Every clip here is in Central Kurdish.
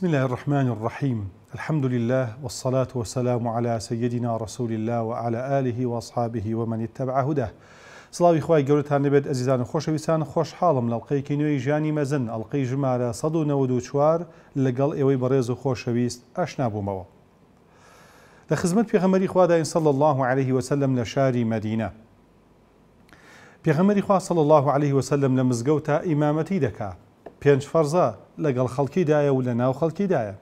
بسم الله الرحمن الرحيم الحمد لله والصلاة والسلام على سيدنا رسول الله وعلى آله وأصحابه ومن اتبع هداه سڵاوی خی گەورتان لەبێت ئەزیزان و خۆشەویستان خۆشحاڵم لە ئەڵلقەیەکی نوێی ژانی مەزن ئەڵلقەی ژمارە 1940 لەگەڵ ئێوەی بەڕێز و خۆشەویست ئاشنا بوومەوە. لخزمت خزمەت اخوة دائن صلى الله عليه وسلم لشاري مدينة مەدینە. اخوة صلى الله عليه وسلم لمزقوتا إمامتي دكا بينش فرزا لەگەڵ خەڵکیدایە و لە ناو خەڵکیدایە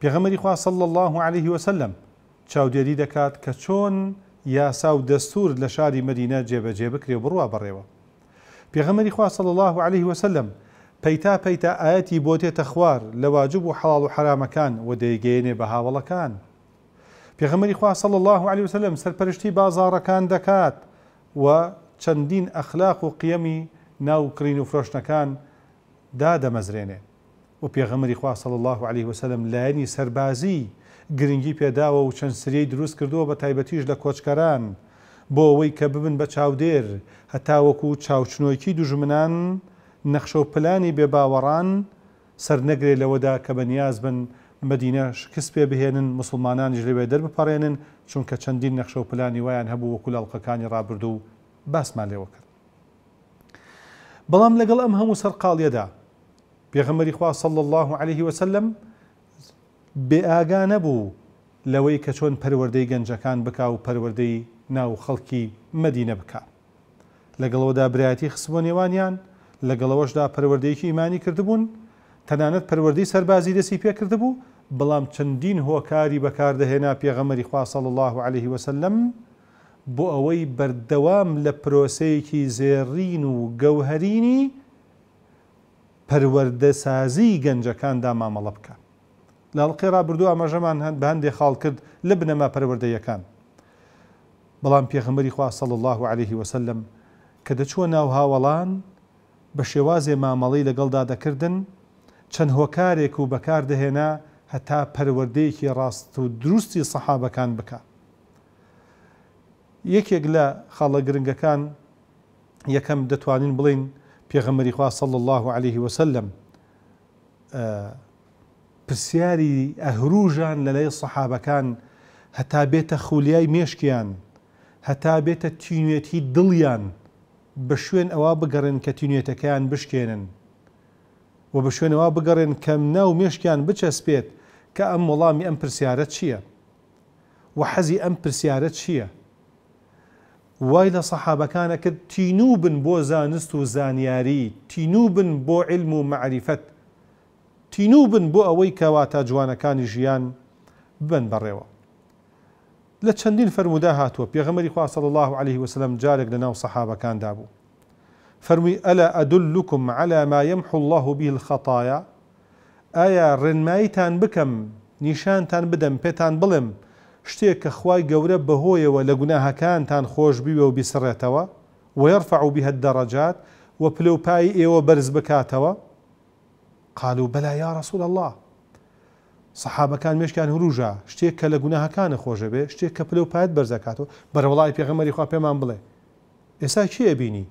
پێغەمەری خواسەڵ الله عليه وسلم چاودێری دەکات کە چۆن یاسا و دەستور لە شاری مدینە جێبەجێ بکرێ بڕوا بڕێوە پێغەمەری خواسەڵ الله عليه وسلم پەیتا پەیتا ئاەتی بۆ تێتە خوار لە واجب و حڵال و حرامەکان و دەیگەێنێ بە هاوڵەکان پێغەمەری خواسەڵ الله عليه وسلم سەرپەرشتی بازارەکان دەکات و چەندین ئەخلاق و قیەمی ناوکرین و فرۆشتەکان دا دەمەزرێنێ و پێغەمەری خواسەڵ الله عليه وسلم لایەنی سەربازی گرنگی پێداوە و چەند سری دروست کردووە بە تایبەتیش لە کۆچکەران بۆ ئەوەی کە ببن بە چاودێر هەتاوەکو چاوچنۆکی دوژمنان نەخشە و پلانی بێباوەڕان سەر نەگرێت لەوەدا کە بە نیاز بن مدینە شکست پێ بهێنن مسلمانانیش لەوێ دەربپەڕێنن چونکە چەندین نەخشە و پلانی وایان هەبوو وەکو لەڵلقەکانی ڕابرد و باسمان لێوە کرد. بەڵام لەگەڵ ئەم هەموو سەرقاڵیەدا پێغەمەری خوا صل الله عليه وسلم بێئگا نەبوو لەوەی کە چۆن پەروەردەی گەنجەکان بک و پەروەردەی ناو خەڵکی مەدینە بک لەگەڵەوەدا برایەتی خسبوو نێوانیان لەگەڵەوەشدا پەروەردەیەکی ئیمانی کردبوون تەنانەت پەروەردەی سەربازی دەسی پێکردبوو بەڵام چەندین هۆکاری بەکاردەهێنا پێغەمەری خوا صل الله عليه وسلم بۆ ئەوەی بەردەوام لە پرۆسەیەکی زێڕین و گەوهرینی پەروەردەسازی گەنجەکاندا مامەڵە بکە لاڵقی ڕابردوو ئاماژەمان هەند بە هەندێک خاڵ کرد لە بنەما پەروەردەیەکان بەڵام پێخمەری خواسەڵ الله عليه وسلم کە دەچووە ناو هاوەڵان بە شێوازێ مامەڵی لەگەڵدا دەکردن چەند هۆکارێک و بەکاردەهێنا هەتا پەروەردەیەکی ڕاست و دروستی سەحابەکان بکە یەکێک لە خاڵە گرنگەکان یەکەم دەتوانین بڵین پیغمبری خواه صلی الله عليه وسلم پرسیاری ئەهروژان لە لای سەحابەکان هەتا بێتە خولیای میشکیان هەتا بێتە تینوێتی دڵیان بە شوێن ئەوە بگەڕن کە تینوێتەکەیان بشکێنن و بە شوێنەوە بگەڕێن کەم ناو مێشکیان بچەسپێت کە ئەم ملامی ئەم پرسیارە چییە؟ و حەزی ئەم پرسیارە چییە؟ وای صحابه سەحابەکانە کرد تینوو بو زانست و زانیاری تینوو بو علم و معریفەت تینوو بن بۆ ئەوەی کەواتە جوانەکانی ژیان بن بەڕێوە لە چەندین فرەرمودا هاتووە پێغەمەری خواصل الله عليه وسلم جارك لە صحابه كان دابو فرمي الا أدلكم على ما يمحو الله به الخطايا ئایا ڕێنماییتان بکەم نشانتان بدم پێتان بلم شتێک کە خی گەورە بەهۆیەوە لە گوناهەکانتان خۆش بیوە و بیسڕێتەوە وەرفع و بهت دەڕەجات و پلوپایی ئێوە بەرز بکاتەوە قالو بەلا یا ڕسول الله سەحابەکان مشکیان هروژە شتێک کە لە گوناهەکانە خۆشە بێ شتێک کە پلوپایەت بەرزەکاتەوە بەرەوەڵی پێغەمەری خوا پێمان بڵێ ئێستا چیە بینی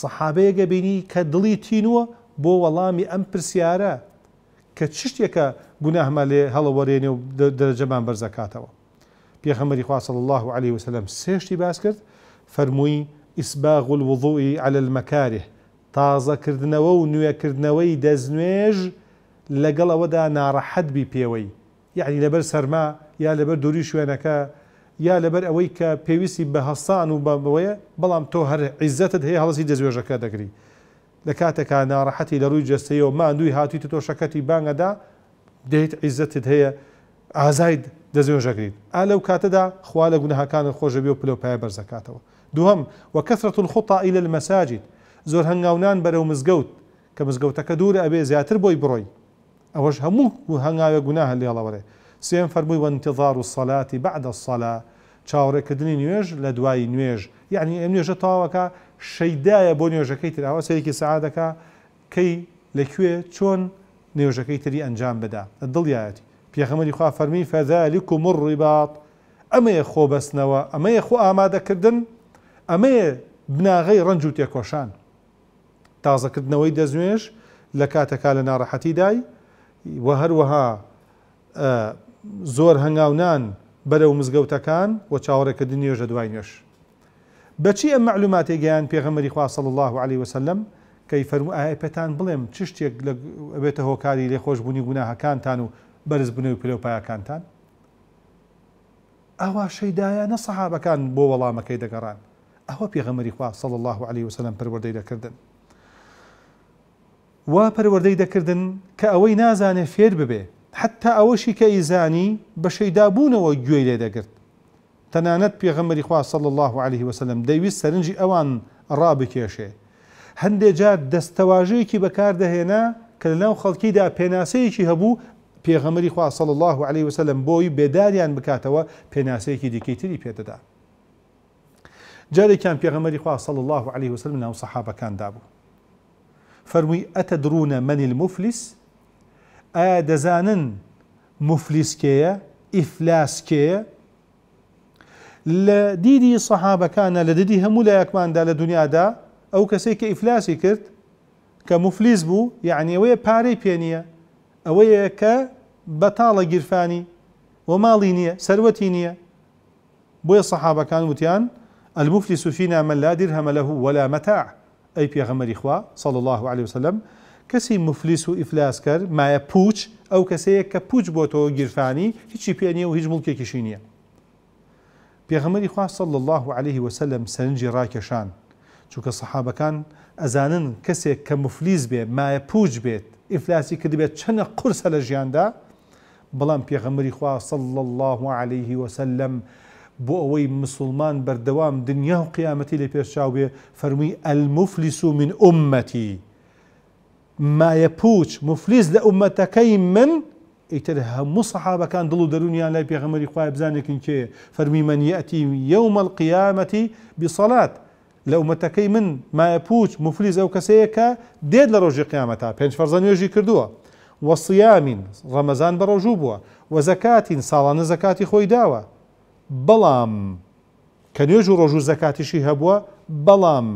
سەحابەیەگە بینی کە دڵی تینووە بۆ وەڵامی ئەم پرسیارە کە چ شتێکە گوناهمە لێ هەڵەوەرێنێ و دەرەجەمان بەرزەکاتەوە پیغمبری خواه صلی الله علیه و سلم سێشتی باز کرد فەرمووی ئیسباغ الوضوعی المکاره تازه کردنوه و کردنوه دزنویج لگل او دا نارحد بی پیوی یعنی لبر سرما یا لەبەر دووری شوێنەکە یا لبر اوی که پیویسی به هەستان و بویا تو هر عزتت هی هەر عیزەتت که دکری دەزوێژەکە که لە لروی جستی و ما جستەیەوە هاتوی تو شکتی بانگ دا دهیت عزتت هی ئازاید دەزیێژەگریت ئا لەو کاتەدا خوا لە گونەهاکانت خۆشەبی و پلۆپای بەرزەکاتەوە دووەم و کەسرەت خۆتائیل لە مەساجید زۆر هەنگاوان بەرەو مزگەوت کە مزگەوتەکە دوورە ئەبێ زیاتر بۆی بڕۆی ئەوەش هەموو و هەنگاوە گونا هەلیڵەوەێ سێن فەرمووی وەنتظار و سەلاتی بعدە سەلا چاوەڕێکردنی نوێژ لە دوای نوێژ یعنی ئەم نوێژە تاواکە شەیدایە بۆ نوێژەکەی تراوە سەرێکی سعادەکە کەی لەکوێ چۆن نێژەکەی تری ئەنجام بدا دڵیایەتی في فرمي پێغەمەری خوا فەرمی فەذلك و مڕیبات ئەمەیە خۆ بەستنەوە ئەمەیە خۆ ئامادەکردن ئەمەیە بناغی ڕنج و تێکۆشان تازەکردنەوەی دەزوێش لە کاتەکە لە ناڕەحەتی دای وە هەروەها زۆر هەنگاونان مزگو تکان و چاوەڕێکردن نوێژە دوای نوێش بەچی ئەم معلوماتی گیان پێغەمەری خواه صلی الله علیه وسلم که فرمو کەی فەرمو ئایا پێتان بڵێم چ شتێک لی خوش بونی گناه کان تانو بەرزبوونی و پلەپایەکانتان ئەوە شەیدایانە سەحابەکان بۆ وەڵامەکەی دەگەڕان ئەوە پێغەمەری خوا سەڵ الله عليه وسلم پەروەدەی دەکردن وا پەروەدەی دەکردن کە ئەوەی نازانێ فێر ببێ حتا ئەوەشی کە ئیزانی بە شەیدابوونەوە گوێی لێ دەگرت تەنانەت پێغەمەری خوا سەڵ الله عليه وسلم دەیویست سەرنجی ئەوان ڕابکێشێ هەندێک جار دەستەواژەیەکی بەکاردەهێنا کە لەناو خەڵکیدا پێناسەیەکی هەبوو پێغەمەری خوا سەڵ الله عليه وسلم بۆی بێداریان بکاتەوە پێناسەیەکی دیکەیتری پێدەدا جارێکیان پێغەمەری خوا سەڵ الله عليه وسلم ناو سەحابەکاندا بوو فەرمووی ئەتەدرونە من المفلس ئایا دەزانن مفلیسکەیە ئیفلاسکەیە لە دیدی سەحابەکانە لە دەدی هەموو لە یەکماندا لە دنیادا ئەو کەسێک کە ئیفلاسی کرد کە مفلیس بوو یعنیەوەیە پارەی پێنیە ئەوەیە کە بطالة گیرفانی ومالي نية سروتي نية بوية الصحابة كان وتيان المفلس فينا من لا درهم له ولا متاع في غمر إخوة صلى الله عليه وسلم كسي مفلس و كر ما يبوش أو كسي کەسەیە بوتو پوچ بۆتەوە گیرفانی هیچی پێنیە و هیچ مڵکێکیشی صلى الله عليه وسلم سنجي راكشان چونکە سەحابەکان ئەزانن کەسێک کە مفلیس بێ مایە پوچ بێت ئیفلاسی کردبێت چەنە قورسە لە ژیاندا بلان پێغەمەری خواه صل الله عليه وسلم بو ئەوەی مسلمان بردوام دنیا و قیامەتی لە پێشاوێ فەرمی من أمتي ما پوچ مفلس لأمتكي من ئیتر مصحابة كان دڵ و دەرونیان لای خواه خوای بزانێکن کێ فەرمی مەنیەتی یومەڵ قیامەتی بیسەڵات لە عمەتەکەی من ما پوچ مفلس او کەسەیە ديد لروجي قيامتها ڕۆژی فرزان پێنج فەرزە وەسیامین ڕەمەزان بە ڕۆژوو بووە وە زەکاتین ساڵانە زەکاتی خۆی داوە بەڵام کە نوێژ و ڕۆژ و زەکاتیشی هەبووە بەڵام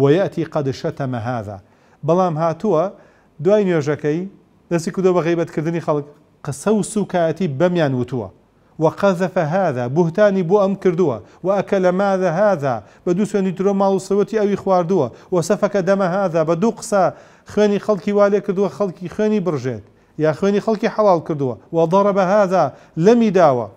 وەیەتی قەدشەتە مەهادا بەڵام هاتووە دوای نوێژەکەی دەستی کودۆ بە غیبەتکردنی خەڵک قسە و سوکایەتی بەمیان وتووە وقذف هذا بهتاني بو ام كردوه واكل ماذا هذا بدوسني ترو مال صوتي اوي خواردوه وسفك دم هذا بدوقسا خاني خلقي والي كدوا خلقي خاني برجيت يا خاني خلقي حلال كدوا وضرب هذا لم يداوى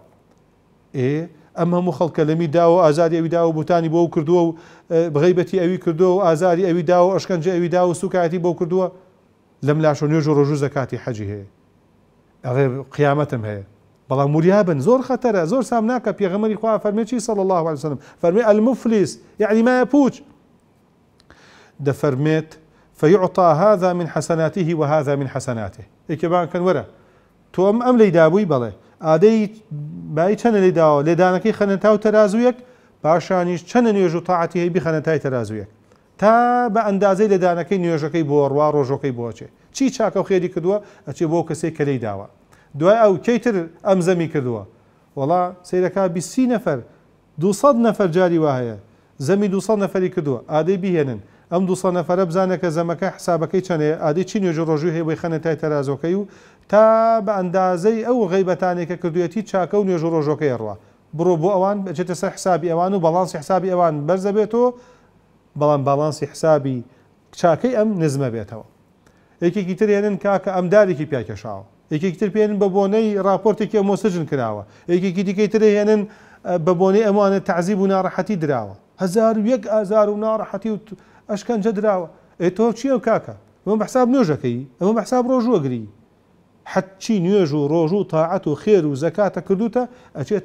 ايه اما مو خلق لم يداوى ازاري اوي داوى بوتاني بو كردوا اه، بغيبتي اوي كردوا ازاري اوي داوى اشكنجة اوي داوى سوكاتي بو كردوا لم لاشون يجو رجو زكاتي حجي هي اغي قيامتهم هي بلا مريابن زور خطر زور سامناك يا غمر اخوان فرمي شي صلى الله عليه وسلم فرمي المفلس يعني ما يبوش دفرميت فيعطى هذا من حسناته وهذا من حسناته ئێکێبان کەن وەرە تۆم ئەم لی دابووی بەڵێ ئادەی بای چەنە لی داوە لێدانەکەی خەنەتا و تەرازویەک پاشانیش چەنە نوێژ و تاعاتی هەیبی خەنەتای تەرازویەک تا بە ئەندازەی لەدانەکەی نوێژەکەی بۆ ڕوا ڕۆژەکەی بۆچێ چی چاکە و خێری کردووە ئەچێ بۆ کەسێک کەلەی داوە دوای ئەو کەیتر ئەم زەمی کردووە وڵا سیرەکە بیسی نەفەر 200 نەفەر جاری وایە زەمی 200 نەفەری کردووە ئادەی بهێنن ئەم دو نەفرە بزانە کە زەمەکە حسابەکەی چەنێ ئادی چی نوێژ ڕۆژوی هەیە بۆی خەنەتای تەرازۆکەی و تا بە ئەندازەی ئەو غیبەتانێکە کردوێتی چاکە و نوێژ ڕۆژەکەی ڕوە بڕۆ بۆ ئەوان بچێتە سەر حسابی ئەوان و بەڵانسی حسابی ئەوان بەرزە بێتەوە بەڵام باڵانسی حسابی چاکەی ئەم نزمە بێتەوە یەکێکی ترێنن کاکە ئەمدارێکی پیاکەشاوە یەکێکی تر پێێنن بە بۆنەی راپۆرتێکی ئەمۆسەجن کراوە یەکێکی دیکەی ترێنن بە بۆنەی ئەمانە تعزیب و ناڕەحەتی دراوە هزار و یەک ئازار و ناڕەحەتی و اش كان ئەی اي چیە و كاكا هم أمم بحساب نوێژەکەی ئەمە بەحساب بحساب روجو اجري حتى ڕۆژ نوجو روجو طاعته خير و زەکاتە کردوتە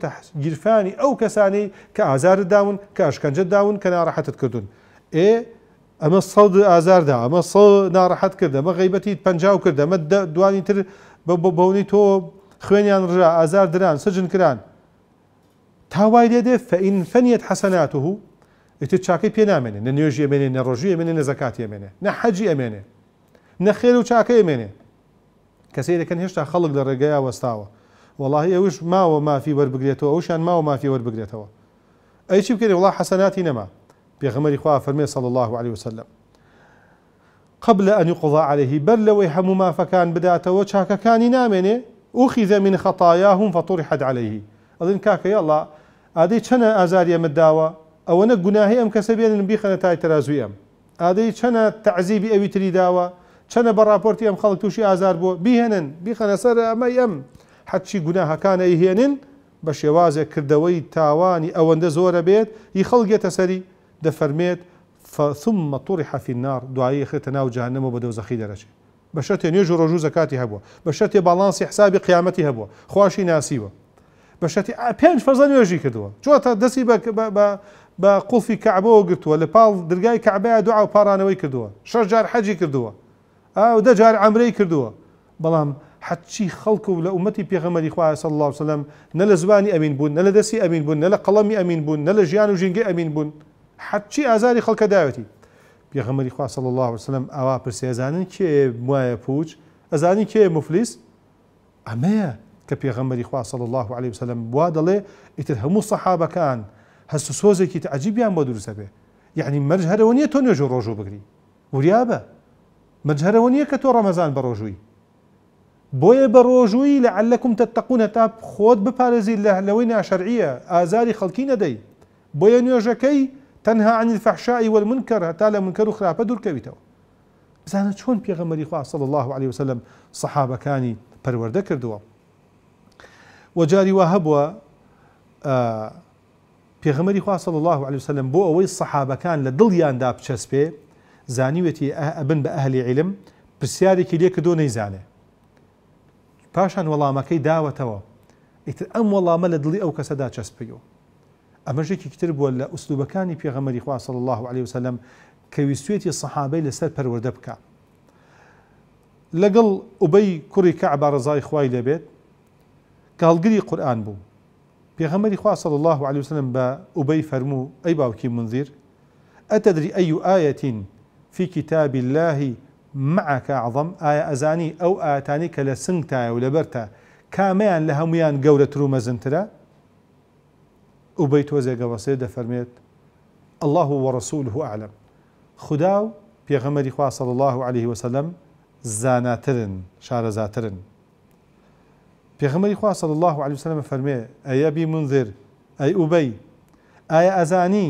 تحس جرفاني او كساني كازار داون داون كان جد داون کە اي اما ئێ ازار دا اما ئەمە نار حت کردە ما غيبتي پەنجاو کردە ما دواني تر بەونی تۆ خوێنیان رجع ازار دران سجن كران تاوای لێ فان فنيت حسناته ئیتر چاکەی پێ نامێنێ نە نوێژی ئەمێنێ نە ڕۆژی ئەمێنێ نە زەکاتی ئەمێنێ نە حەجی ئەمێنێ نە خێر و چاکەی ئەمێنێ کەسی دەکەن هێشتا خەڵک لە ڕێگەیە وەستاوە وڵی ئەوش ما و ما فی ور بگریت او ئەی چی بکەێ وڵا حەسەناتی نەما پێغەمەری خوا فەرمێ سەڵ الله عليه وسلم قبل أن يقضى عليه بل لو يحم ما فكان بدات وشاك كان نامني أخذ من خطاياهم فطرحت عليه أظن كاك يلا الله أدي ازاريا مداوه ئەوەنە گوناهی ئەم کەسە بێنن بیخەنە تای تەازوی ئەم ئادەی چەنە تعزیبی ئەوی تری داوە چەنە بە راپۆرتی ئەم خەڵک تووشی ئازار بۆ بیهێنن بیخەنە سەر ئەمە ئەم حەچی گوناهەکانە ئەیهێنن بە شێوازێک کردەوەی تاوانی ئەوەندە زۆرە بێت ی خەڵگێتە سەری دەفەرمێت ثم طوری حەفی نار دوایی خێتە ناو جانەوە بە دەوزەخی دەرەچێت بە شەرتێ نوێژ و ڕۆژوو زکاتی هەبووە بە شەرتێ باڵانسی حسابی قیامەتی هەبووە خواشی ناسیوە بە شەتی پێنج فەزە نوێژی کردووە چۆ تا دەستی با قوفی کعبه و گرتوه لپال درگای کعبه دعا و پارانوی کردوه شش جار حجی کردوه او ده جار عمری کردوه بلام حد چی خلقو لأمتی پیغمالی خواه صلی اللہ علیہ وسلم نل زوانی امین بون نل دسی امین بون نل قلمی امین بون نل جیان و جنگی امین بون حد چی ازاری خلق دعوتی پیغمالی خواه صلى الله عليه وسلم أوى بس ازانی که موای پوچ ازانی که مفلس امیه که پیغمالی خواه صلی اللہ علیہ وسلم بوادله اتر همو صحابه کان هەست عجیبی هم با دروستە بێ یعنی مەرج هەرەوە نیە تو نوێژ ڕۆژوو بگری وریابه بە مەرج هەرەوە که تو رمضان ڕەمەزان بە ڕۆژووی بۆیە بە ڕۆژووی لە عەلەکم تەتەقونە تا خۆت بپارێزی لە لەوەی ناشەرعیە ئازاری خەڵکی عن الفحشاء والمنكر تالا منكر منکر بدر خراپە دوورکەویتەوە بزانە چۆن پێغەمەری خو صلى الله عليه وسلم سەحابەکانی پەروەردە کردووە وجاري وهبوا هەبووە آه، پێغمەری خواه صل الله عليه وسلم بۆ ئەوەی سەحابەکان لە دڵیاندا بچەسپێ زانیوێتی ئەبن بە ئەهلی عیلم پرسیارێکی لێ کردو نەیزانێ پاشان وەڵامەکەی داوەتەوە ئیتر ئەم وەڵامە لە دڵی ئەو أما چەسپیەوە ئەمەژێکی کتتر بووە لە ئوسلوبەکانی پێغەمەری خواه صل الله عليه وسلم کەویستێتی سەحابەی لەسەر پەروەدە بکە لەگەڵ ئوبەی کوڕی کە عبارەزای خوای لەبێت کاڵگری قرآن بو پێغەمەری خواه صلی الله علیه وسلم با ابی فرمو ای باوکی منذیر اتدری ئەی ئاەتین فی کتاب الله معك اعظم آیا ازانی او آتانی کە لە و لبرتا کامیان لهمیان گورت رو مزنترا ابی توزی گواسی وەسێ فرمید الله ورسوله أعلم خدا و خواه خوا صلی الله علیه وسلم زاناترن شارەزاترن پێغمەری خوا صل الله عليه وسلم فەرمێ ئەیە بی منذر ئەی ئوبەی ئایا ئەزانی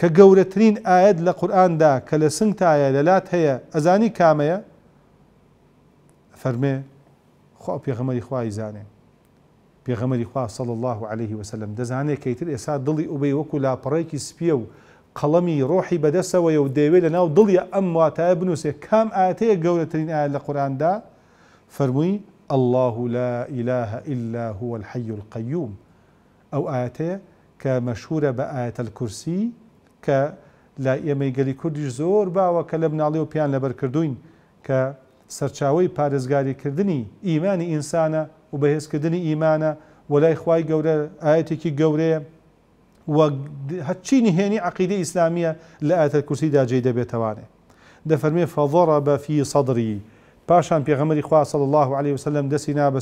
کە گەورەترین ئاەت لە قورآاندا کە لە سنگ تایە لەلات هەیە ئەزانی کامەیە فەرمێ خوا پێغمەری خوای زانێ پێغەمەری خوا صل الله عليه وسلم دەزانێت کەیتر ئێسا دڵی ئوبەی وەکو لاپەڕێکی سپیە و قەڵەمی ڕۆحی بدس و دەوێت لە ناو دڵی ئەم واتایە کام ئاەتەیە گەورەترین ئاە الله لا إله إلا هو الحي القيوم أو آية كمشهورة بآية الكرسي ك لا ئێمەی گەلی کوردیش زۆر باوەکە عليه وبيان و پیان لەبەر پارزگاري كردني إيمان إنسانا وبهس كردني إيمانا ولا إخواي قورة آياتي كي قورة و هاتشي هێنی عقيدة إسلامية لە الكرسي دا جيدة بيتواني دا فرمي فضرب في صدري پاشان پێغەمەری خواه صلی الله عليه وسلم دەسینا بە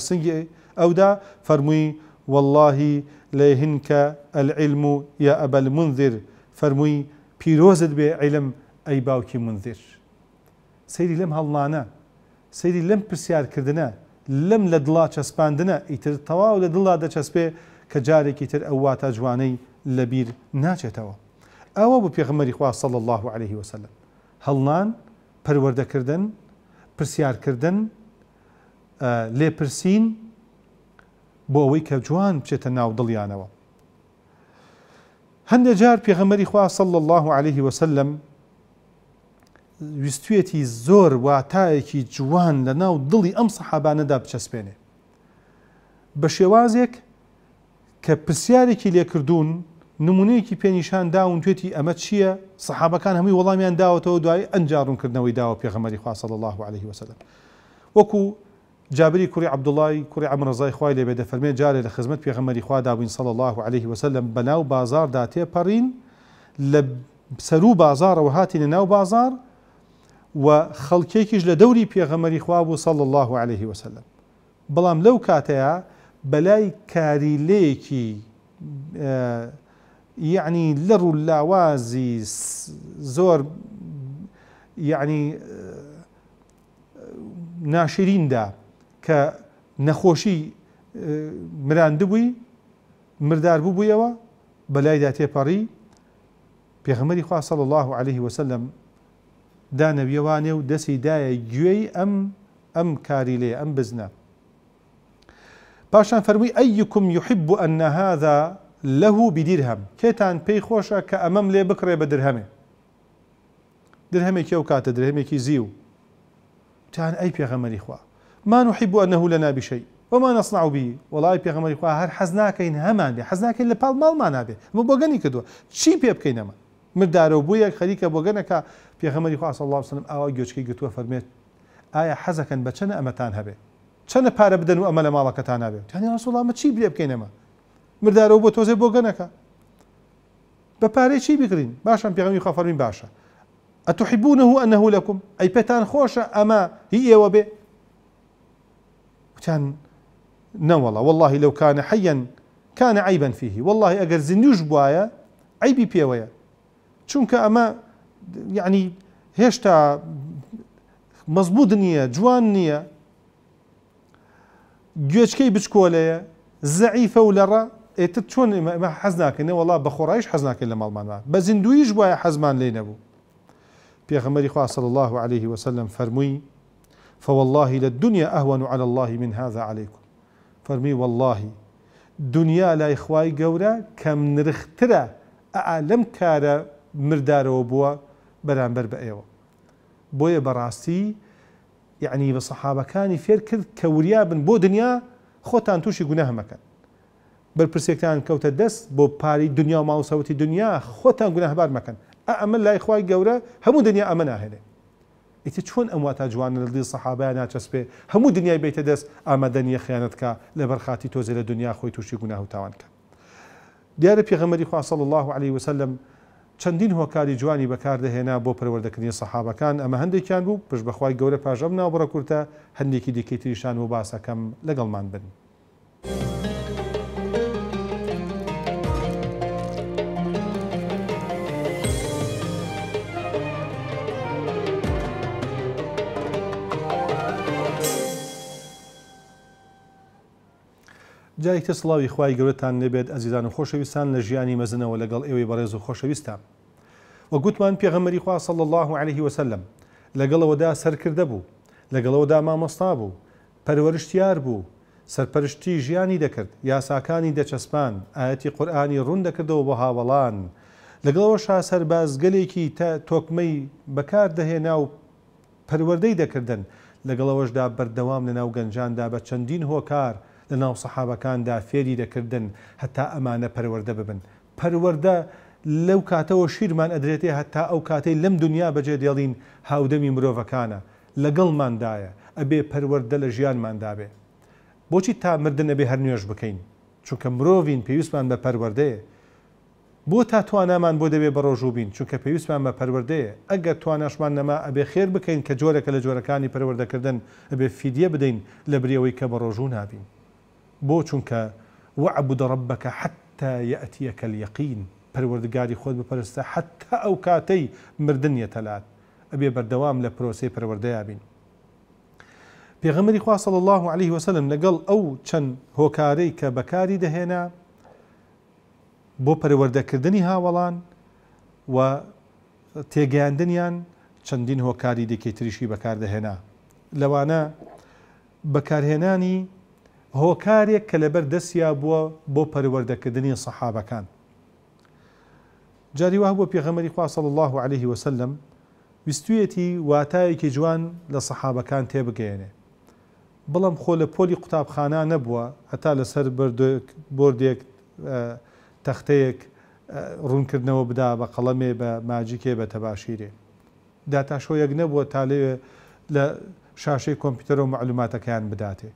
او دا فەرمووی والله ليهنك العلم يا أبا المنذر فرموي بي علم أي باوكي منذر سيدي لم هاللانا سيدي لم برسيار كردنا لم لدلا چسباندنا ايتر تواو لدلا دا چسبه كجارك ايتر اواتا جواني لبير ناچه توا او ابو پیغمبر خواه صلى الله عليه وسلم هاللان پرورده کردن پرسیارکردن لێپرسین بۆ ئەوەی کە جوان بچێتە ناو دڵیانەوە. هەندێک جار پێغەمەری خواسەڵ الله عليه وسلم ویستوێتی زۆر واتایەکی جوان لە ناو دڵی ئەم سەحابانەدا بچەسپێنێ. بە شێوازێک کە پرسیارێکی لێکردوون نمونەیەکی پێنیشان داون توێتی ئەمە چییە سەحابەکان هەمووی وەڵامیان داوەتەوە دوای ئەنجڕونکردنەوەی داوە پێخەمەری خواصل الله عليه وسلم وەکو جابری کوری عبدڵی کوری ئەمرزای خوای لێبێ دەفەرمێ جارێ لە خزمەت پێخەمەری خوا دابووین سەڵ الله عليه وسلم بەناو بازاردا تێپەڕین لە سەرو بازارەوە هاتیە ناو بازار و خەڵکێکیش لە دەوری پێغەمەری خوا بوو سەڵ الله عليه وسلم بەڵام لەو کاتەیە بەلای کاریلەیەکی یعنی يعني لە ڕوولاوازی زۆر یعنی يعني، آه، ناشریندا کە آه، مران دبوي مردار بوو بلاي داتي باري بيغمري خواه صلى الله عليه وسلم دانا بيواني دسي دايا جوي أم أم كاري لي أم بزنا پاشان فەرمووی أيكم يحب أن هذا لەهوو بیدیر هەم کێتان پێی خۆشە کە ئەمەم لێ بکڕێ بە درهەمێ درهەمێکی ئەو کاتە درهمێکی زی و تان ئەی پێغەمەری خوا مان و حیبووە نەهوو لە نابیشەی وما نصنع به والله پیغمبر خو هر حزناکین همان به حزناکین لپال مال معنا به مو بوګنی کدو چی په بکینما مردارو بو یک خریکه بوګنکا پیغمبر خو صلی الله علیه وسلم او گوچکی گتو فرمیت آیا حزکن بچنه امتان هبه چنه پاره بدن او عمل مالکتان هبه یعنی رسول الله ما چی بلی بکینما او بۆ تۆزێ بۆ گەنەکە بە پارەی چی بگرین باشم پێغمی خەفەرمین باشە ئەتوحیبوونەه ئەنەه لەکم ئەی پێتان خۆشە ئەمە هی ئێوە بێ وتیان نەوەڵە والله لو كان حيا كان عيبا فيه والله اگر زنيوش بوايا عيبي بيويا چونك اما يعني هشتا مضبوط نية جوان نية گوێچکەی بچکۆلەیە زعیفە و ئێتە إيه، ما حزناك حەز ناکەنێ وڵا بە خۆڕایش حەز ناکەین لە ماڵمانمان بە زیندویش وایە حەزمان لێ نەبوو صلى الله عليه وسلم فرمي فوالله للدنيا اهون على الله من هذا عليكم فرمي والله دنيا لا خوای قورا كم نرخترا اعلم كارا مردار وبوا بران بە ئێوە بۆیە براسي يعني بصحابه كاني فێر كوريا بن بو دنيا خۆتان تووشی گونە مكان بەرپرسێکتان کەوتە دەست بۆ پاری دنیا و ماوسەوتی دنیا خۆتان گوناهبار مەکەن ئەمە لای خخوای گەورە هەموو دنیا ئەمە ناهێنێ ئیتی چۆن ئەموا تا جوان لەدی سەحابای ناچەسپێ هەموو دنیای بیتە دەست ئامادەنیە خیانەتکە لە بەرخاتی تۆزێ لە دنیا خۆی تووشی گوناه و تاوانکە دیارە پێغەمەری خواصل الله عليه وسلم چەندین هۆکاری جوانی بەکاردەهێنا بۆ پەروەردەکردنی سەحابەکان ئەمە هەندێکیان بوو پش بەخوای گەورە پاژەم ناوبڕە کورتە هەندێکی دیکەیتریشان و باسەکەم لەگەڵمان بن. جایکتە سڵاوی خی گەورتان نەبێت ئەزیزان و خۆشەویستان لە ژیانی مەزنەوە لەگەڵ ئێوەی بەڕێز و خۆشەویستان وە گوتمان پێغەمەری خوا سەڵ الله عليه وسلم لەگەڵەوەدا سەرکردە بوو لەگەڵەوەدا مامۆستا بوو پەروەرشتیار بوو سەرپەرشتی ژیانی دەکرد یاساکانی دەچەسپان ئاەتی قورآانی ڕوون دەکردەوە بۆ هاوڵان لەگەڵەوەشا سەربازگەلێکی تۆکمەی بەکار دەهێنا و پەروەردەی دەکردن لەگەڵەوەشدا بەردەوام لە ناو گەنجاندا بە چەندین هۆکار لە ناو سەحابەکاندا فێری دەکردن هەتا ئەمانە پەروەەردە ببن پەروەەردە لەو کاتەوە شیرمان ئەدرێتێ هەتا ئەو کاتەی لەم دنیا بەجێ دێڵین هاودەمی مرۆڤەکانە لەگەڵماندایە ئەبێ پەروەەردە لە ژیانماندابێ بۆچی تا مردن ئەبێ هەر نوێش بکەین چونکە مرۆڤین پێویستمان بە پەروەردەیە بۆ تا توانامان بۆ دەبێ بەڕۆژوو بین چونکە پێویستمان بە پەروەردەیە ئەگەر تواناشمان نەما ئەبێ خێر بکەین کە جۆرەکە لە جۆرەکانی پەروەردەکردن ئەبێ فیدە بدەین لە بریەوەی کە بە ڕۆژوو نابین بۆ چونکە وەعبدە ڕبەکە حتا یەتیەکە یەقین پەروەردگاری خۆت بپەرستە حتا ئەو کاتەی مردنیە تەلات ئەبێ بەردەوام لە پرۆسی پەروەردەیابین پێغەمەری خواصل الله عليه وسلم لەگەڵ ئەو چەند هۆکارەی کە بەکاری دەهێنا بۆ پەروەردەکردنی هاوەڵان و تێگەیاندنیان چەندین هۆکاری دیکەی تریشی بەکاردەهێنا لەوانە بەکارهێنانی هۆکارێک کە لەبەر دەستیا بووە بۆ پەروەردەکردنی سەحابەکان جاری واه بۆ پێغەمەری خواصل الله عليه وسلم ویستویەتی واتایەکی جوان لە سەحابەکان تێبگەێنێ بەڵام خۆ لە پۆلی قوتابخانە نەبووە هەتا لەسەر بردێک تەختەیەک ڕوونکردنەوە بدا بە قەڵەمێ بە ماجیکێ بە تەباشیرێ داتاشۆیەک نەبووە تا لێ لە شاشەی کۆمپیوتەر و معلوماتەکەیان بداتێ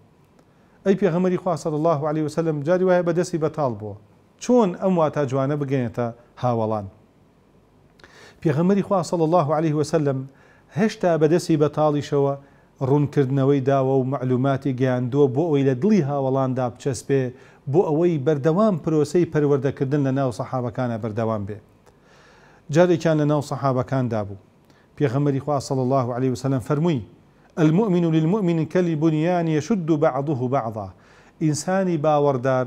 ئەی پێغەمەری خواسە الله عليه وسلم جاری وایە بەدەستی بەتاڵ بووە چۆن ئەم واتە جوانە بگەنێتە هاوەڵان پێغەمەری خواسە الله عليه وسلم هێشتا بەدەستی بەتاڵیشەوە ڕوونکردنەوەی داوە و معلوماتی گەیاندووە بۆ ئەوی لە دڵی هاوەڵاندا بچەسپێ بۆ ئەوەی بەردەوام پرۆسەی پەروەردەکردن لە ناو سەحابەکانە بەردەوام بێ جارێکیان لە ناو سەحابەکاندا بوو پێغەمەری خواسە الله عليه وسلم فەرمووی المؤمن للمؤمن كالبنيان يشد بعضه بعضا انساني باوردار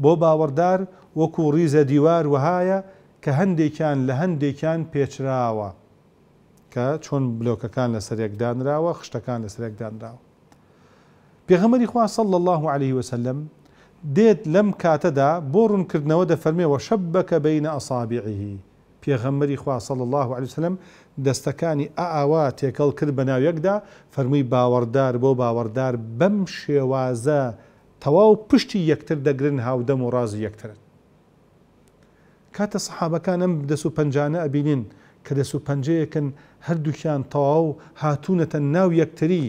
بو باوردار بۆ باوەڕدار وەکو كان دیوار وهایە كا هەندێکیان بلوكا كان لسريك دان راوا خشتا كان لسريك دان راوا بيغمري پێغەمەری صلى الله عليه وسلم لم كاتدا بورن بۆ ودا فرمي وشبك بين اصابعه بيغمري پێغەمەری صلى الله عليه وسلم دەستەکانی ئاوا تێکەڵ کرد بە ناویەکدا فەرمووی باوەڕدار بۆ باوەڕدار بەم شێوازە تەواو پشتی یەکتر دەگرن هاودەم و ڕازی یەکترن کاتە سەحابەکانم دەس و پنجانە ئەبینین کە دەس و پنجەیەکن هەردووکیان تەواو هاتوونەتە ناو یەکتری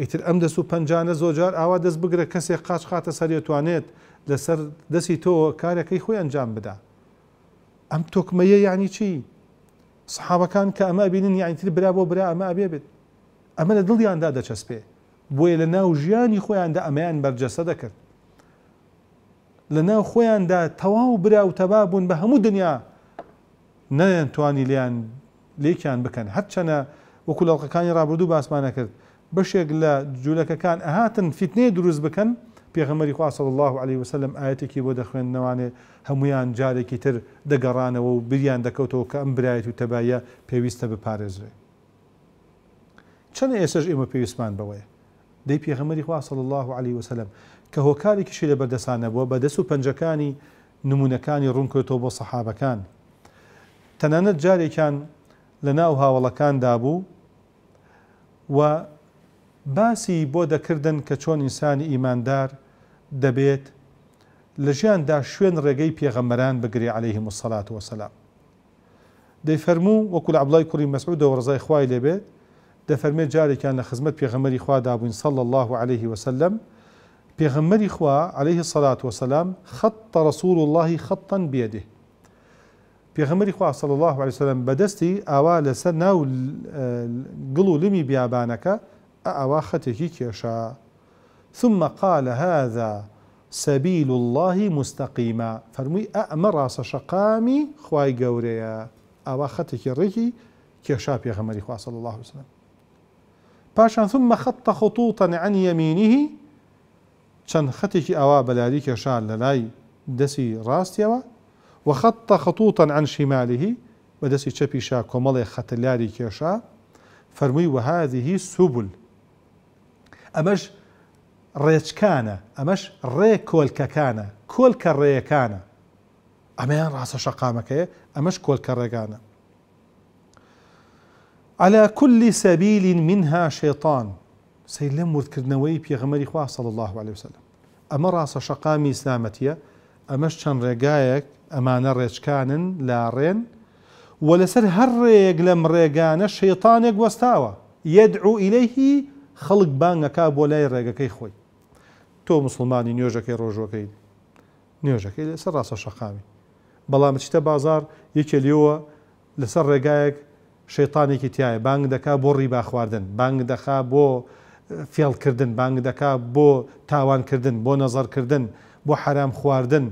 ئیتر ئەم دەس و پنجانە زۆجار ئاوا دەست بگرە کەسێک قاچ خاتە سەرێتوانێت لەسەر دەستی تۆ کارەکەی خۆی ئەنجام بدا ئەم تۆکمەیە یانی چی؟ سحابەکان کە ئەمە بینن یانیتر برا بۆ برا ئەمە ئەبێ بێت ئەمە لە دڵیاندا دەچەسپێ بۆیە لە ناو ژیانی خۆیاندا ئەمەیان بەرجەسە دەکرد لە ناو خۆیاندا تەواو برا و تەبا بوون بە هەموو دنیا نەیانتوانی لیان لێکیان بکەن هەرچەنە وەکو لەڵقەکانی ڕابردوو باسمانە کرد بەشێک لە جوولەکەکان ئەهاتن فیتنێ دروست بکەن پێغەمەری خواسە الله عليه وسلم ئاەتێکی بۆ دەخوێندنەوانێ هەمویان جارێکی تر دەگەڕانەوە و بریان دەکەوتەوە کە ئەم برایەت و تەبایە پێویستە بپارێزرێ. چەند ئێسش ئێمە پێویستمان بەوەیە دەی پێغەمەری خواسە الله عليه وسلم کە هۆکارێکیشی لە بەردەسانەبووە بە دەست و پەنجەکانی نمونونەکانی ڕوونکەوتەوە بۆ سەحابەکان. تەنانەت جارێکان لە ناو هاوڵەکاندا بوو و باسی بۆ دەکردن کە چۆن ئینسانی ئیماندار دەبێت لە ژیاندا شوێن ڕێگەی پێغەمەران بگرێ عليه مسلات وسلام دەیفەرموو وەکو لە عبلای کوڕی مەسعود و ڕزای خوای لێبێت دەفەرمێت جارێکیان لە خزمەت پێغەمەری خوا دابووین صلى الله عليه وسلم پێغەمەری خوا عليه الصلاة وسلام خط رسول الله خطا بيده پێغەمەری خوا صلى الله عليه وسلم بەدەستی ئاوا لەسەر ناو گڵ و لمی بیابانەکە ئاوا خەتێکی کێشە ثم قال هذا سبيل الله مستقيما فرمي أمر سشقامي خواي قوريا أو خطك الرجي كشاب يا غمري صلى الله عليه وسلم باشا ثم خط خطوطا عن يمينه چەند خەتێکی أوا بەلاری کێشان للاي دسي راستي أوا وخط خطوطا عن شماله ودسي شبي شا چەپیشا خط خەتەلاری کێشا فرمي وهذه سبل أمش ڕێچکانە ئەمەش ڕێ کۆلکەکانە کۆلکە ڕێیەکانە ئەمەیان ڕاستە شەقامەکەی ئەمەش کۆلکە ڕێگانە على كل سبيل منها شيطان سيد لم في بيغمري خواه صلى الله عليه وسلم أما راس شقامي سلامتيا أمش چن رقايك أما كان لا رين ولسر هر لم ريقان الشيطان يقوستاوا يدعو إليه خلق بانك أبو لاي كي خوي تۆ مسلمانی نوێژەکەی ڕۆژەکەی نوێژەکەی لەسەر ڕاستە شەقامی بەڵام چتە بازار یەکێ لەوە لەسەر ڕێگایەک شێتانێکی تایە بانگ دەکا بۆ ڕیبا خواردن بانگ دەخا بۆ فێڵکردن بانگ دەکا بۆ تاوانکردن بۆ نەزەرکردن بۆ حرام خواردن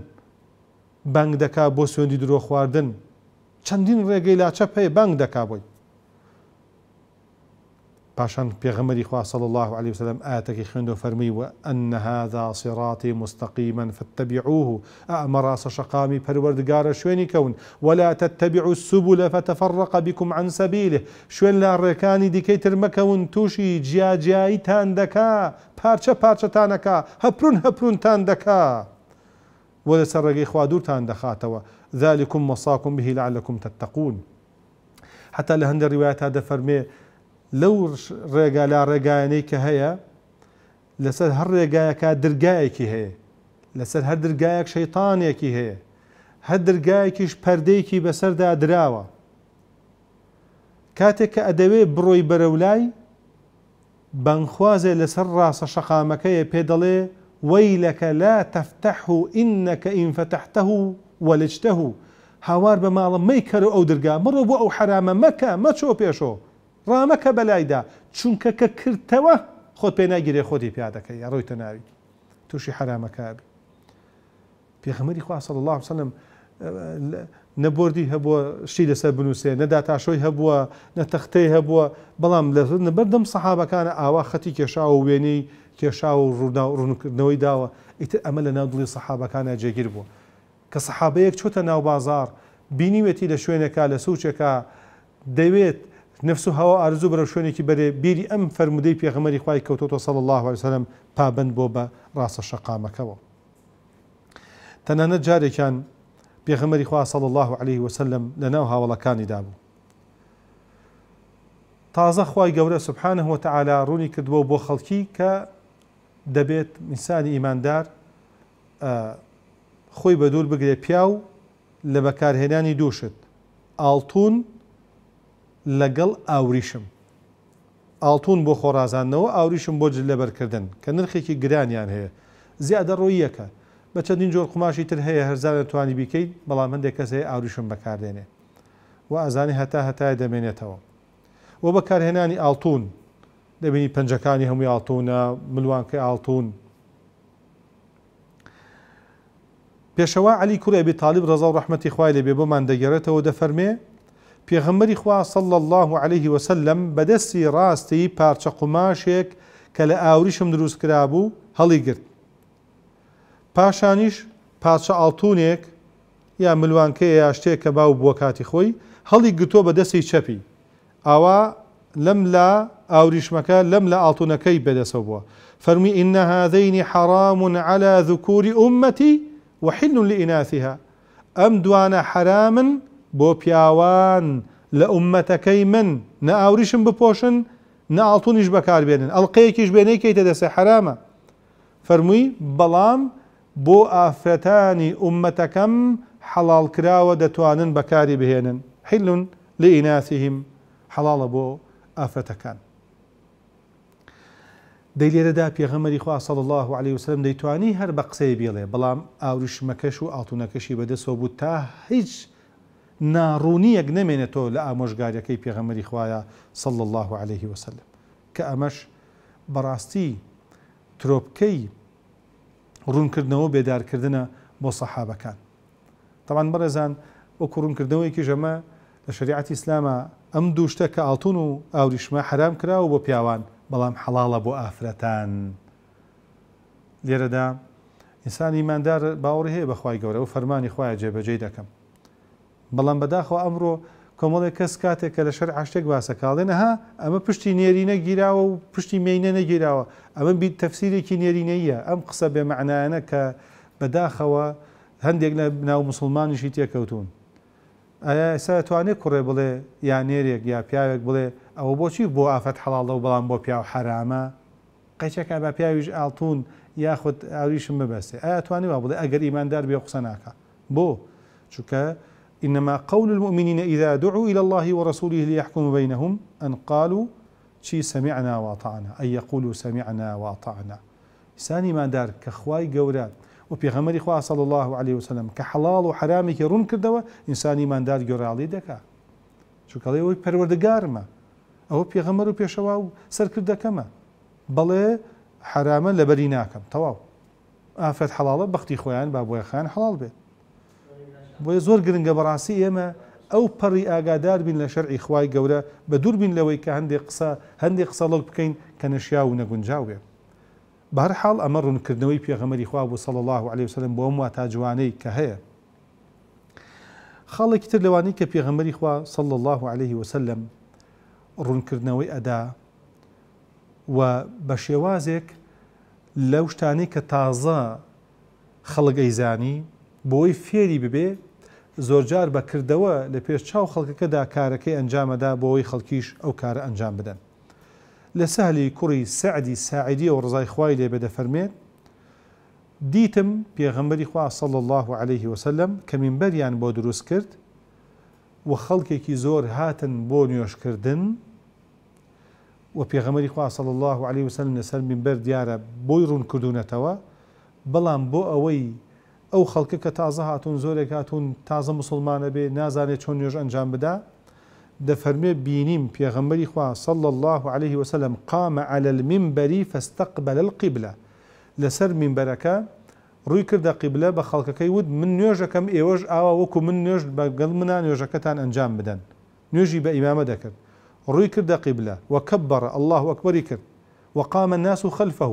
بانگ دەکا بۆ سوێندی درۆ خواردن چەندین ڕێگەی لاچە پێی بانگ دەکا بۆی بيغمري پێغەمەری صلى الله عليه وسلم آتك خندو فرمي وأن هذا صراطي مستقيما فاتبعوه ئەمە ڕاستە شقامی پەروەردگارە شويني كون ولا تتبعوا السبل فتفرق بكم عن سبيله شوين لا ڕێکانی دیکەی تر تان دكا بارشا بارشا پارچە پارچەتانەکە هەپرون هەپرونتان دەکا وە لەسەر ڕێگەی خوا دوورتان دەخاتەوە ذلكم وصاكم به لعلكم تتقون حتى لهند الروايات هذا فرمي لەو ڕێگا لا ڕێگایانەی کە هەیە لەسەر هەر ڕێگایەکە دررگایەکی هەیە لەسەر هەر دررگایەک شەیتانێکی هەیە هەر دررگایەکیش پەردەیەکی بەسەردا دراوە کاتێک کە ئەدەوێ بڕۆی بەرەولای بەنخوازێ لەسەر ڕاستە شەقامەکەیە پێدەڵێ وەیلەکە لا تەفتەح و ئینەکە ئینفتەحتە و وەلجتە و هاوار بە ماڵە مەیکەرە ئەو دررگا مڕۆ بۆ ئەو حرامە مەکە مەچۆ پێشۆ ڕامەکە بەلایدا چونکە کە کردتەوە خۆت پێ ناگیرێ خۆتی پیادەکەی ڕۆیتە ناوی تووشی حرامەکەبی پێخەمەری خواسە الله سنم نەبردی هەبووە شی لەسەر بنووسێ نەدا تاشۆی هەبووە نەتەختەی هەبووە بەڵام لە نەبەردەم سەحابەکانە ئاوا خەتی کێشاوە وێنەی کێشاوە ڕوونکردنەوەی داوە ئیتر ئەمە لە ناودڵی سەحابەکانە جێگیر بوو کە سەحابەیەک چۆتە ناو بازار بینیوێتی لە شوێنێکا لە سوچێکە دەوێت نفس و هەوا ئارزوو بەرە شوێنێکی بەرێ بیری ئەم فرەرمودەی پێغەمەری خی کەوتۆ سەڵ الله وسلم پابند بۆ بە ڕاستە شەقامەکەەوە. تەنانە جارێکیان پێغەمەری خوا سەڵ الله عليه وسلم لە ناو هاوڵەکانی دابوو. تازە خی گەورە سبحانە هۆ تەعالا ڕوونی کردووە بۆ خەڵکی کە دەبێت میسانی ئیماندار خۆی بە دوور بگرێ پیا و لە بەکارهێنانی دووشت ئاڵتون لەگەڵ ئاوریشم ئاڵتون بۆ خۆڕازانەوە ئاوریشم بۆ جل لەبەرکردن کە نرخێکی گرانیان هەیە زیادە ڕۆیەکە بە چەندین جۆر قماشی تر هەیە هەرزانە توانی بیکەیت بەڵام هەندێک کەس هەیە ئاوریشم بەکاردێنێ و ئازانی هەتا هەتای دەمێنێتەوە و بەکارهێنانی ئاڵتون دەبینی پەنجەکانی هەمووی ئاڵتونە ملوانکەی ئاڵتون پێشەوە علی کوڕێبی تاالب ڕزا و ڕحمەتی خوای لێ بێ بۆمان دەگەێتەوە دەفەرمێ پێغەمەری خوا سەڵ الله عليه وسلم بەدەستی ڕاستی پارچە قوماشێک کە لە ئاوریشم دروست کرا بوو هەڵی گرت پاشانیش پاچە ئاڵتونێک یا ملوانکەی یا شتێک کە باو بووە کاتی خۆی هەڵی گرتۆ بە دەستی چەپی لم لەم لا ئاوریشمەکە لەم لە ئاڵتونەکەی بەدەسە بووە فەرمی ئینە هاذینی حرام على ذکوری ئومەتی وحل لئیناثها ئەم دوانە حرامن بۆ پیاوان لە عومەتەکەی من نە ئاوریشم بپۆشن ناڵتونیش بەکاربێنن ئەڵلقەیەکیش بێنەیکەیتە دەسێ حرامە فەرمووی بەڵام بۆ ئافرەتانی عومەتەکەم حەڵالکراوە دەتوانن بەکاری بهێنن حیلون لە ئیناسیهیم حەڵاڵە بۆ ئافرەتەکان دەی لێرەدا پێغەمەری خوا سەڵ الله عليه وسلم دەیتوانی هەر بە قسەی بێڵێ بەڵام ئاوریشمەکەش و ئاتونەکەشی بەدەسەوە بوو تا هیچ ناڕوونیەک نەمێنێتەوە لە ئامۆژگاریەکەی پێغەمەری خوایە سڵ الله عليه وسلم کە ئەمەش بەڕاستی ترۆپکەی ڕوونکردنەوە بێدارکردنە بۆ سەحابەکان. تەوان بەرەزان بۆ کوڕونکردنەوەیکی ژەمە لە شریعتی ئسلامە ئەم دووشتە کە ئاتون و ئاوریشمە حرام کراوە بۆ پیاوان بەڵام حەڵاڵە بۆ ئافرەتان. لێرەدا ئینسانی ماندار باوەڕ هەیە بەخوای گەورە و فەرمانی خخوایە جێبەجێ دەکەم. بەڵام بەداخەوە ئەمڕۆ کۆمەڵێک کەس کاتێک کە لە شەر عشتێک باسە کاڵێنەها ئەمە پشتی نێرینە گیراوە و پشتی مینە نەگیراوە ئەمە بیت تەفسیرێکی نێرینەیە ئەم قسە بێمەعناانە کە بەداخەوە هەندێک لە ناو مسلمانیشی تێکەوتون ئایا ئێستا توانێت کوڕێ بڵێ یا نێرێک یا پیاوێک بڵێ ئەوە بۆچی بۆ ئافەت حەڵاڵە و بەڵام بۆ پیاو حرامە قەچێکە بە پیاویش ئاڵتون یاخود ئاوریشم ببەستێ ئایا توانی وا بڵێ ئەگەر ئیماندار بێ قسە ناکە بۆ چونکە إنما قول المؤمنين إذا دعوا إلى الله ورسوله ليحكم بينهم أن قالوا شي سمعنا واطعنا أي يقولوا سمعنا واطعنا ساني ما دار كخواي وفي غمر إخوة صلى الله عليه وسلم كحلال وحرامي كرون كردوا إنساني ما دار قولا دكا شو قال وي پروردگار ما أو بيغمر وفي بيشواو سر ما بلي حراما لبريناكم تواو آفت حلالة بختي خوان بابوي خان حلال بيت بۆیە زۆر گرنگە بەڕاستی ئێمە ئەو پەڕی ئاگادار بین لە شەرعی خوای گەورە بە دوور بین لەوەی کە هەندێک قسە هەندێک قسەڵک بکەین کە نەشیا و نەگونجاو بێ بەرحاڵ ئەمە ڕوونکردنەوەی پێغەمەری خوا بۆ سەڵ الله عليه وسلم بۆم وا تا جوانەی کە هەیە خاڵێکی تر لەوانی کە پێغەمەری خوا سەڵ الله عليه وسلم ڕوونکردنەوەی ئەدا و بە شێوازێک لەو شتانی کە تازە خەڵگەی زانی بۆی فێری ببێ زۆرجار بەکردەوە لە پێش چاو خەڵکەکەدا کارەکەی ئەنجامەدا بۆەوەی خەڵکیش ئەو کارە ئەنجام بدەن. لە سەهلی کوڕی سعدی ساعدی و ڕزای خوای لێ بەدە فەرمێت دیتم پێغەمبەری خوا صل الله عليه وسلم کە مینبەریان بۆ دروست کرد و خەڵکێکی زۆر هاتن بۆ نوێشکردن و پێغەمەری خوا صل الله عليه وسلم لەسەر مینبەر دیارە بۆی ڕوون کردوونەتەوە بەڵام بۆ ئەوەی او ئەو خەڵکە کە تازە هاتوون زۆرێک هاتوون تازە مسلمانە بێ نازانێت چۆن نوێژ ئەنجام بدا فرمه بینیم پێغەمبەری خوا صلى الله و سلم قام على المنبری فاستقبل القبلة لەسەر منبەرەکە ڕووی کردە قیبلە بە که ود من کم ایوش آوا وکو من نیوش قلمنا نوێژ بەگەڵ منە نوێژەکەتان ئەنجام بدەن نوێژی بە ئیمامە دەکرد ڕووی کردە قیبلە وەکەبڕە الله اکبری کرد وقام الناس خلفه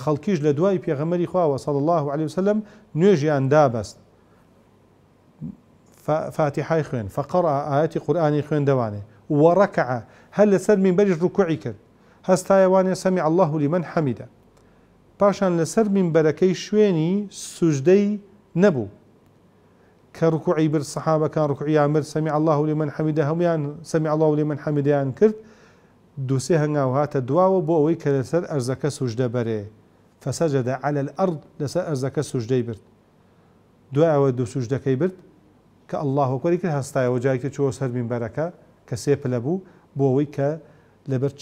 خەڵکیش لە دوای پێغەمەری خواوە سەڵ الله عليه وسلم نوێژیان دابست فاتحای خوێن فقڕ ئاەتی قورآانی وركع هل هەل لەسەر مینبەریش ڕکوعی کرد هەستایەوانێ سەمی الله لمن حەمیدە پاشان لەسەر مینبەرەکەی شوێنی سوژدەی نەبوو کە ڕکوعی بر سەحابەکان ڕکوعیان بر سەمی الله لمن حەمیدە هەمویان سەمی الله لمن حەمیدەیان کرد كرت هەنگاو هاتە دواوە بۆ ئەوەی کە لەسەر ئەرزەکە سوژدە بەرێ فسجد على الأرض لسا أرزك سجده برد دعا ودو سجده كي برد كالله أكبر كده هستايا وجاي كتشو سر من بركة كسيب لبو بووي ك لبر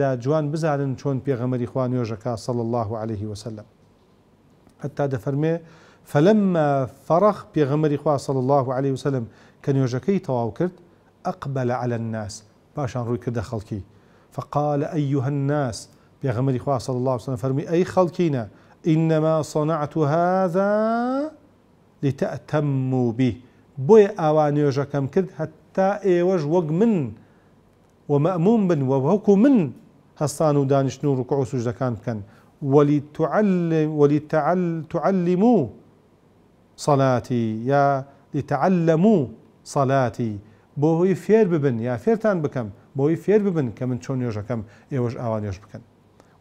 دا جوان بزعلن چون بيغمري خوان يوجكا صلى الله عليه وسلم حتى دفرمي فلما فرخ بيغمري خوان صلى الله عليه وسلم كان يوجكي تواو أقبل على الناس باشان روي كده خلقي فقال أيها الناس پیغمبری خواه صلی الله علیه وسلم فرمی ای خلقینا انما صنعت هذا لتأتموا به بۆی ئاوانێژەکەم کرد هەتا ئێوەش وەک من و مەمون بن و من هەستان و دانیشتن و ڕکو سوژدەکان بکەن وەلی ولتعلموا و سەڵاتی یا صلاتي و سەڵاتی بۆ هۆی فێر ببن یا فێرتان بکەم بۆ ببن فێر ببن کە من چۆن نوێژەکەم ئێوەش ئاوانێژ بکەن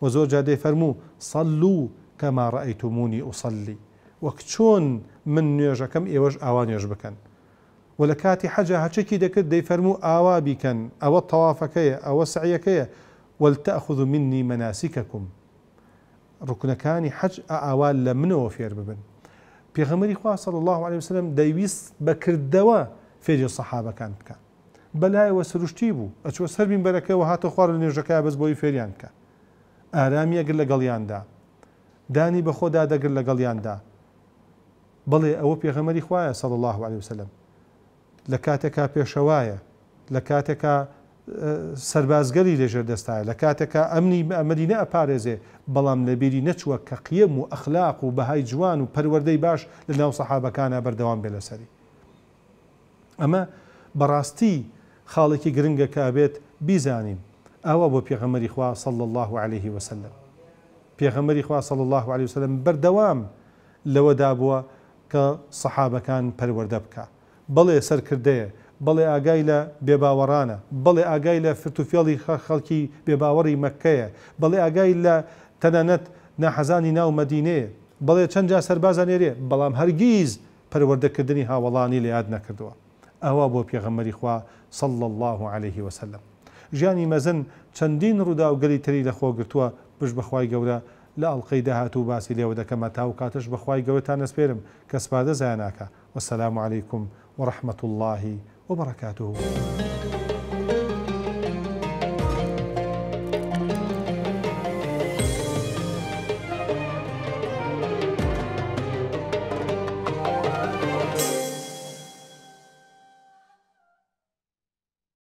وزور جادي فرمو صلوا كما رأيتموني أصلي وكتشون من نيجا كم إيوش آوان يجبكن ولكاتي حاجة هاتشكي دكت دي فرمو آوا بيكن أو الطوافكية أو السعيكية ولتأخذ مني مناسككم ركن كان حج أوال لمن وفير ببن في غمري خوا صلى الله عليه وسلم دايس بكر الدواء في جي الصحابة كانت كان بلاي وسرشتيبو أتش وسر من بركة وهات خوار لنرجكا بس بوي فيريان كان ئارامیەگر لەگەڵیاندا دانی بە خۆدا دەگر لەگەڵیاندا بڵێ ئەوە پێغەمەری خوایە سەڵ الله عليه وسلم لە کاتێکا پێشەوایە لە کاتێکا سربازگەری لێژێر دەستایە لە کاتێکا ئەمنی ئەمەدینە ئەپارێزێ بەڵام لەبیری نەچوە کە قیم و ئەخلاق و بەهای جوان و پەروەەردەی باش لە ناو سەحابەکانە بەردەوام بێ لەسەری ئەمە بەڕاستی خاڵێکی گرنگە کابێت بیزانین أو أبو بيغمري خوا صلى الله عليه وسلم بيغمري خوا صلى الله عليه وسلم بردوام لو دابوا كصحابة كان بروردبكا بکە بەڵێ سەرکردەیە بەڵێ ئاگای بباورانا بێباوەڕانە بەڵێ فرتوفيالي لە بباوري مكة بێباوەڕی مەکەیە تنانت نحزاني لە تەنانەت نەحەزانی ناو مەدینەیە بەڵێ چەند جا سەربازانێرێ بەڵام هەرگیز پەروەردەکردنی هاوڵانی لە یاد نەکردووە ئەوە بۆ پێغەمەری خوا صل الله عليه وسلم ژیانی مەزن چەندین ڕوودا و گەلیتری لە خۆ گرتووە بش بەخوای گەورە لە ئەڵلقەی داهاتوو باسی لێوە دەکەمە تاو کاتش بەخوای گەورەتان نسپێرم کە سپادە زیانناکە وەسەسلام عیکم وەڕحمەت اللهی وبركاته